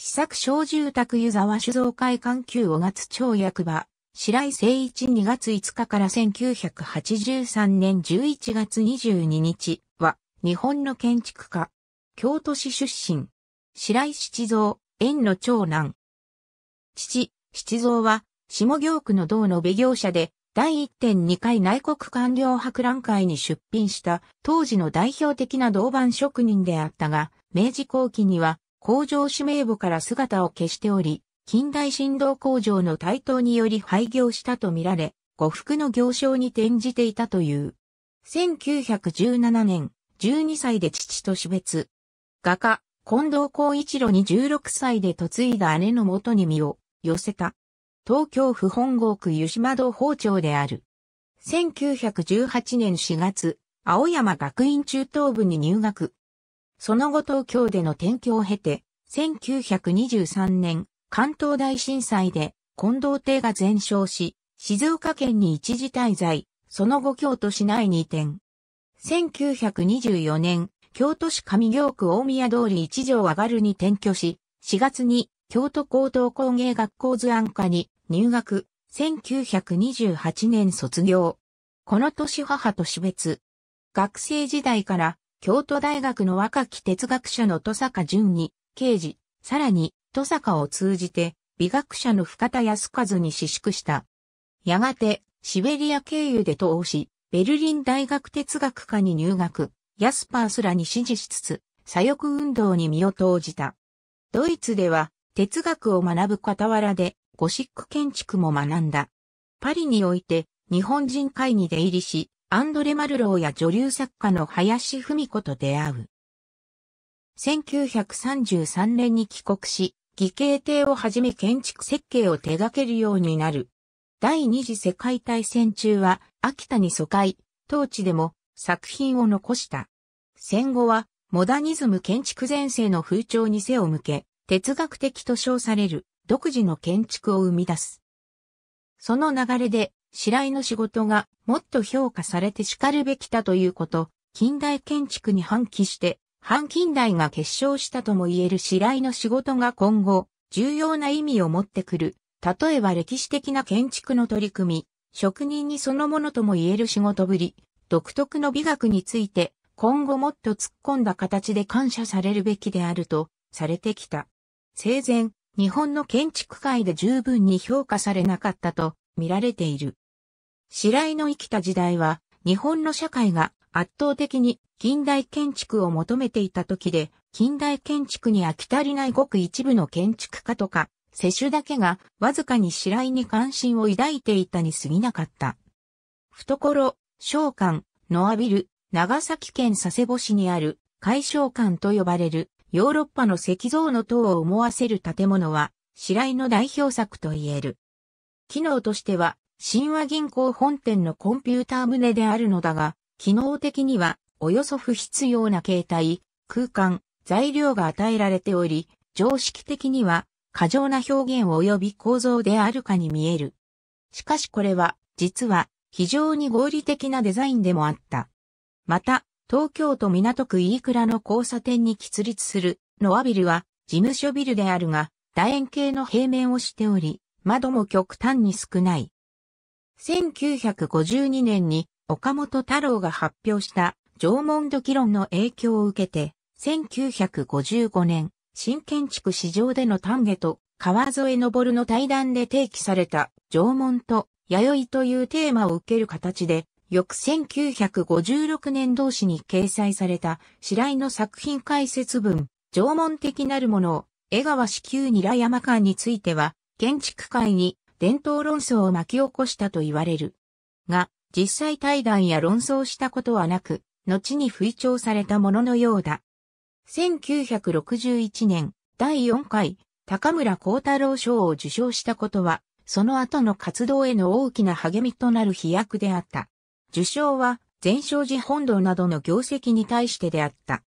試作小住宅湯沢酒造会館旧5月町役場、白井誠一2月5日から1983年11月22日は、日本の建築家、京都市出身、白井七蔵、縁の長男。父、七蔵は、下行区の道のべ業者で、第1.2回内国官僚博覧会に出品した当時の代表的な銅板職人であったが、明治後期には工場指名簿から姿を消しており、近代振動工場の台頭により廃業したとみられ、呉服の行商に転じていたという。1917年、12歳で父と死別。画家、近藤光一郎に16歳で嫁いだ姉の元に身を寄せた。東京府本郷区湯島道包丁である。1918年4月、青山学院中等部に入学。その後東京での転居を経て、1923年、関東大震災で近藤邸が全焼し、静岡県に一時滞在、その後京都市内に移転。1924年、京都市上京区大宮通り一条上がるに転居し、4月に京都高等工芸学校図案科に入学、1928年卒業。この年母と死別。学生時代から京都大学の若き哲学者の戸坂淳に、刑事、さらに、戸坂を通じて、美学者の深田康和に私縮した。やがて、シベリア経由で通し、ベルリン大学哲学科に入学、ヤスパースらに支持しつつ、左翼運動に身を投じた。ドイツでは、哲学を学ぶ傍らで、ゴシック建築も学んだ。パリにおいて、日本人会議で入りし、アンドレ・マルローや女流作家の林文子と出会う。1933年に帰国し、義兄帝をはじめ建築設計を手掛けるようになる。第二次世界大戦中は秋田に疎開、当地でも作品を残した。戦後はモダニズム建築前世の風潮に背を向け、哲学的と称される独自の建築を生み出す。その流れで白井の仕事がもっと評価されて叱るべきだということ、近代建築に反旗して、反近代が結晶したとも言える白井の仕事が今後、重要な意味を持ってくる。例えば歴史的な建築の取り組み、職人にそのものとも言える仕事ぶり、独特の美学について、今後もっと突っ込んだ形で感謝されるべきであると、されてきた。生前、日本の建築界で十分に評価されなかったと見られている。白井の生きた時代は、日本の社会が圧倒的に近代建築を求めていた時で、近代建築に飽き足りないごく一部の建築家とか、世主だけがわずかに白井に関心を抱いていたに過ぎなかった。懐、商館、ノアビル、長崎県佐世保市にある海商館と呼ばれるヨーロッパの石像の塔を思わせる建物は、白井の代表作と言える。機能としては、神話銀行本店のコンピューター棟であるのだが、機能的にはおよそ不必要な形態、空間、材料が与えられており、常識的には過剰な表現及び構造であるかに見える。しかしこれは、実は非常に合理的なデザインでもあった。また、東京都港区飯倉の交差点に起立するノアビルは事務所ビルであるが、楕円形の平面をしており、窓も極端に少ない。1952年に岡本太郎が発表した縄文土器論の影響を受けて、1955年、新建築市場での丹下と川添登の対談で提起された縄文と弥生というテーマを受ける形で、翌1956年同士に掲載された白井の作品解説文、縄文的なるものを江川支給に良山間については、建築界に伝統論争を巻き起こしたと言われる。が、実際対談や論争したことはなく、後に吹聴されたもののようだ。1961年、第4回、高村光太郎賞を受賞したことは、その後の活動への大きな励みとなる飛躍であった。受賞は、全勝寺本堂などの業績に対してであった。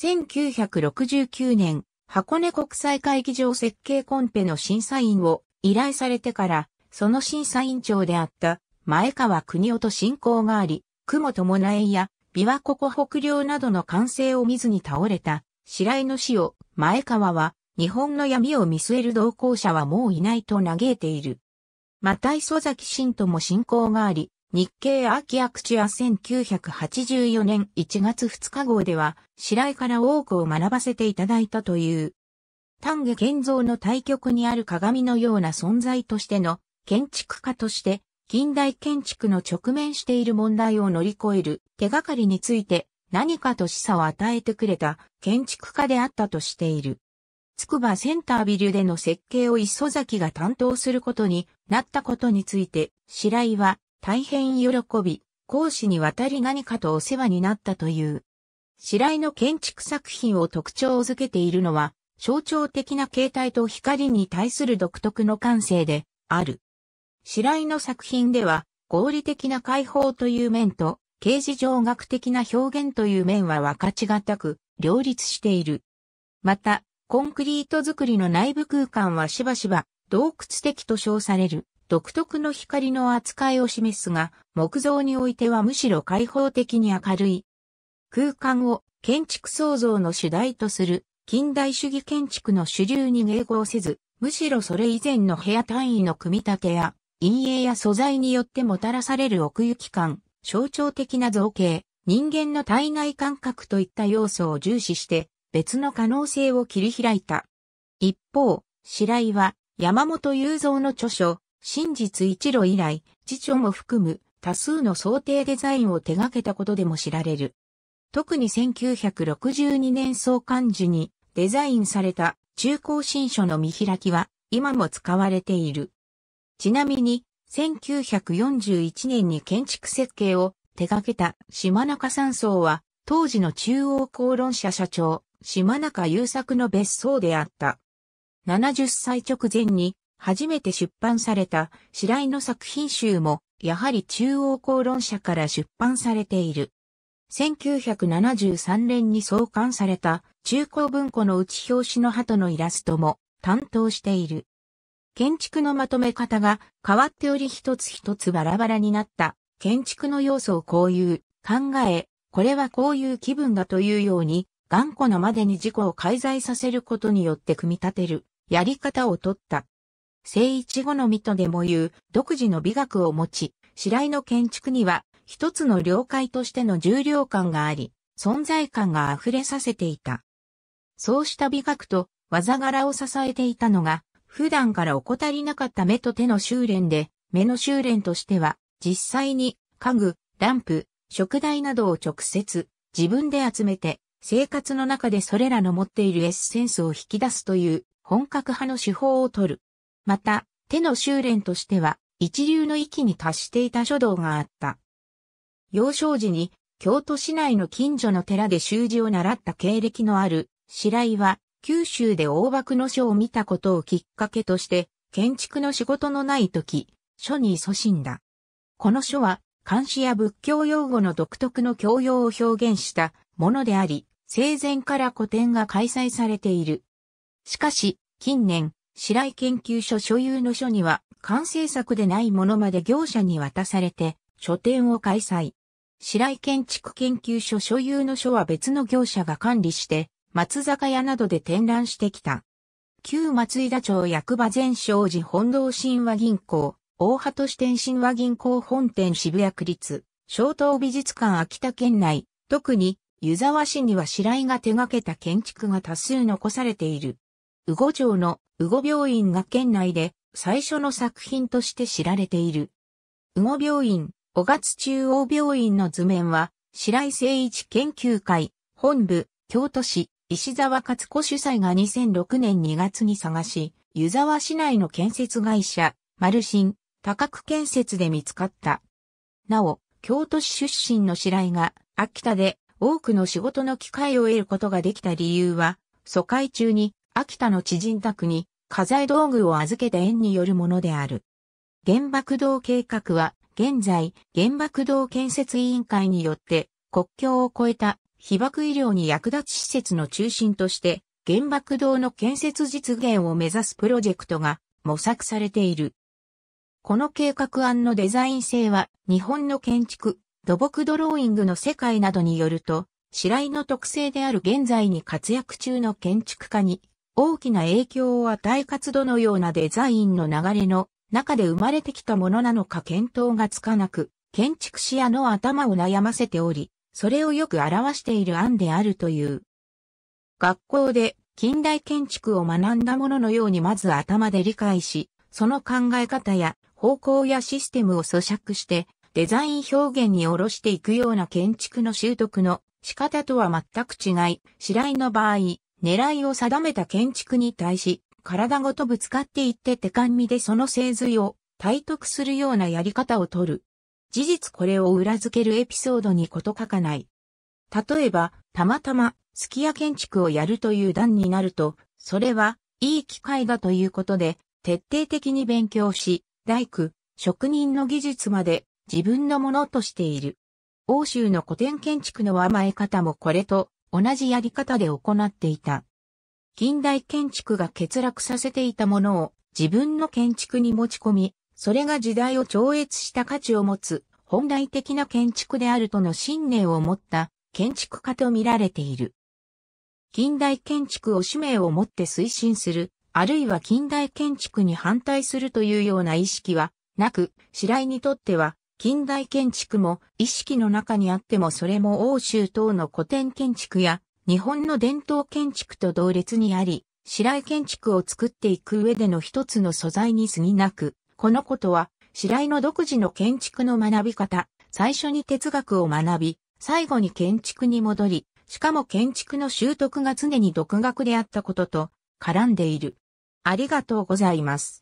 1969年、箱根国際会議場設計コンペの審査員を依頼されてから、その審査委員長であった前川国夫と親交があり、雲友えや琵琶湖湖北領などの完成を見ずに倒れた白井の死を前川は日本の闇を見据える同行者はもういないと嘆いている。また磯崎信とも親交があり、日経秋アクチュア1984年1月2日号では、白井から多くを学ばせていただいたという。丹下建造の対極にある鏡のような存在としての建築家として近代建築の直面している問題を乗り越える手がかりについて何かと示唆を与えてくれた建築家であったとしている。つくばセンタービルでの設計を磯崎が担当することになったことについて、白井は大変喜び、講師にわたり何かとお世話になったという。白井の建築作品を特徴づけているのは、象徴的な形態と光に対する独特の感性である。白井の作品では合理的な解放という面と形事上学的な表現という面は分かちがたく両立している。また、コンクリート作りの内部空間はしばしば洞窟的と称される独特の光の扱いを示すが、木造においてはむしろ開放的に明るい。空間を建築創造の主題とする近代主義建築の主流に迎合せず、むしろそれ以前の部屋単位の組み立てや、陰影や素材によってもたらされる奥行き感、象徴的な造形、人間の体内感覚といった要素を重視して、別の可能性を切り開いた。一方、白井は、山本雄三の著書、真実一路以来、辞書も含む多数の想定デザインを手掛けたことでも知られる。特に1962年創刊時にデザインされた中高新書の見開きは今も使われている。ちなみに、1941年に建築設計を手掛けた島中山荘は、当時の中央公論社社長、島中優作の別荘であった。70歳直前に初めて出版された白井の作品集も、やはり中央公論社から出版されている。1973年に創刊された中高文庫の内表紙の鳩のイラストも担当している。建築のまとめ方が変わっており一つ一つバラバラになった建築の要素をこういう考え、これはこういう気分だというように頑固なまでに事故を介在させることによって組み立てるやり方をとった。聖一の水とでも言う独自の美学を持ち、白井の建築には一つの了解としての重量感があり、存在感が溢れさせていた。そうした美学と技柄を支えていたのが、普段から怠りなかった目と手の修練で、目の修練としては、実際に家具、ランプ、食材などを直接自分で集めて、生活の中でそれらの持っているエッセンスを引き出すという本格派の手法をとる。また、手の修練としては、一流の域に達していた書道があった。幼少時に、京都市内の近所の寺で習字を習った経歴のある白井は、九州で大爆の書を見たことをきっかけとして、建築の仕事のない時、書に勤しんだ。この書は、漢詩や仏教用語の独特の教養を表現したものであり、生前から古典が開催されている。しかし、近年、白井研究所所有の書には、完成作でないものまで業者に渡されて、書店を開催。白井建築研究所所有の書は別の業者が管理して、松坂屋などで展覧してきた。旧松井田町役場前商事本堂神話銀行、大鳩支店神話銀行本店渋谷区立、小東美術館秋田県内、特に湯沢市には白井が手掛けた建築が多数残されている。宇後町の宇後病院が県内で最初の作品として知られている。宇後病院、小月中央病院の図面は、白井誠一研究会、本部、京都市、石沢勝子主催が2006年2月に探し、湯沢市内の建設会社、丸新、多角建設で見つかった。なお、京都市出身の白井が、秋田で多くの仕事の機会を得ることができた理由は、疎開中に秋田の知人宅に家財道具を預けた縁によるものである。原爆道計画は現在原爆道建設委員会によって国境を越えた被爆医療に役立つ施設の中心として、原爆堂の建設実現を目指すプロジェクトが模索されている。この計画案のデザイン性は日本の建築、土木ドローイングの世界などによると、白井の特性である現在に活躍中の建築家に大きな影響を与え活動のようなデザインの流れの中で生まれてきたものなのか検討がつかなく、建築士屋の頭を悩ませており、それをよく表している案であるという。学校で近代建築を学んだもののようにまず頭で理解し、その考え方や方向やシステムを咀嚼して、デザイン表現に下ろしていくような建築の習得の仕方とは全く違い、白井の場合、狙いを定めた建築に対し、体ごとぶつかっていって手紙味でその精髄を体得するようなやり方をとる。事実これを裏付けるエピソードにこと書かない。例えば、たまたま、すき家建築をやるという段になると、それは、いい機会だということで、徹底的に勉強し、大工、職人の技術まで自分のものとしている。欧州の古典建築の甘え方もこれと同じやり方で行っていた。近代建築が欠落させていたものを自分の建築に持ち込み、それが時代を超越した価値を持つ本来的な建築であるとの信念を持った建築家と見られている。近代建築を使命を持って推進する、あるいは近代建築に反対するというような意識はなく、白井にとっては近代建築も意識の中にあってもそれも欧州等の古典建築や日本の伝統建築と同列にあり、白井建築を作っていく上での一つの素材に過ぎなく、このことは、白井の独自の建築の学び方、最初に哲学を学び、最後に建築に戻り、しかも建築の習得が常に独学であったことと、絡んでいる。ありがとうございます。